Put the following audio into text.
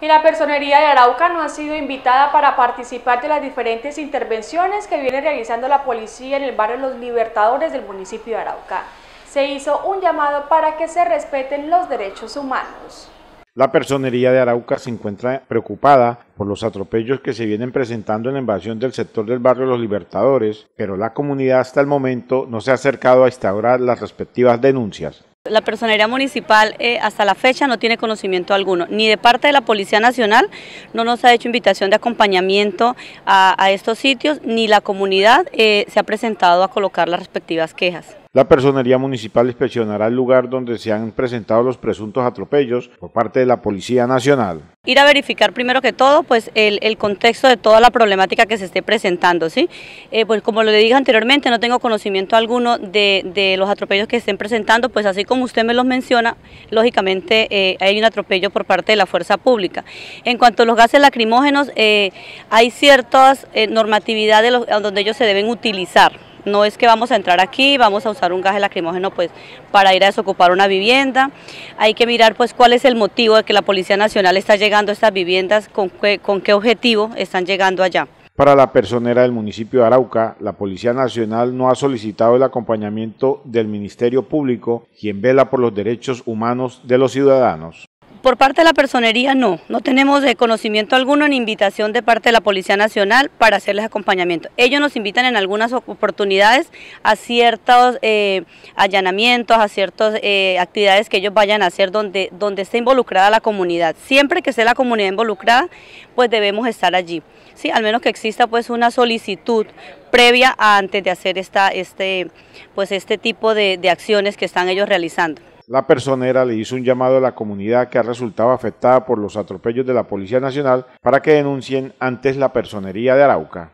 Y la Personería de Arauca no ha sido invitada para participar de las diferentes intervenciones que viene realizando la policía en el barrio Los Libertadores del municipio de Arauca. Se hizo un llamado para que se respeten los derechos humanos. La personería de Arauca se encuentra preocupada por los atropellos que se vienen presentando en la invasión del sector del barrio Los Libertadores, pero la comunidad hasta el momento no se ha acercado a instaurar las respectivas denuncias la personería municipal eh, hasta la fecha no tiene conocimiento alguno, ni de parte de la Policía Nacional no nos ha hecho invitación de acompañamiento a, estos sitios, ni la comunidad eh, se ha presentado a colocar las respectivas quejas. La Personería Municipal inspeccionará el lugar donde se han presentado los presuntos atropellos por parte de la Policía Nacional. Ir a verificar primero que todo pues el, contexto de toda la problemática que se esté presentando. ¿sí? Eh, pues como le dije anteriormente, no tengo conocimiento alguno de, los atropellos que estén presentando, pues así como usted me los menciona, lógicamente eh, hay un atropello por parte de la fuerza pública. En cuanto a los gases lacrimógenos, eh, hay ciertas normatividades donde ellos se deben utilizar. No es que vamos a entrar aquí, vamos a usar un gas lacrimógeno pues para ir a desocupar una vivienda. Hay que mirar pues cuál es el motivo de que la Policía Nacional está llegando a estas viviendas, con qué, con qué objetivo están llegando allá. Para la personera del municipio de Arauca, la Policía Nacional no ha solicitado el acompañamiento del Ministerio Público, quien vela por los derechos humanos de los ciudadanos por parte de la personería no, no tenemos conocimiento alguno ni invitación de parte de la Policía Nacional para hacerles acompañamiento. Ellos nos invitan en algunas oportunidades a ciertos eh, allanamientos, a ciertas eh, actividades que ellos vayan a hacer donde, donde esté involucrada la comunidad. Siempre que esté la comunidad involucrada, pues debemos estar allí. Sí, al menos que exista pues una solicitud previa antes de hacer esta, este, pues, este tipo de acciones que están ellos realizando la personera le hizo un llamado a la comunidad que ha resultado afectada por los atropellos de la Policía Nacional para que denuncien antes la personería de Arauca.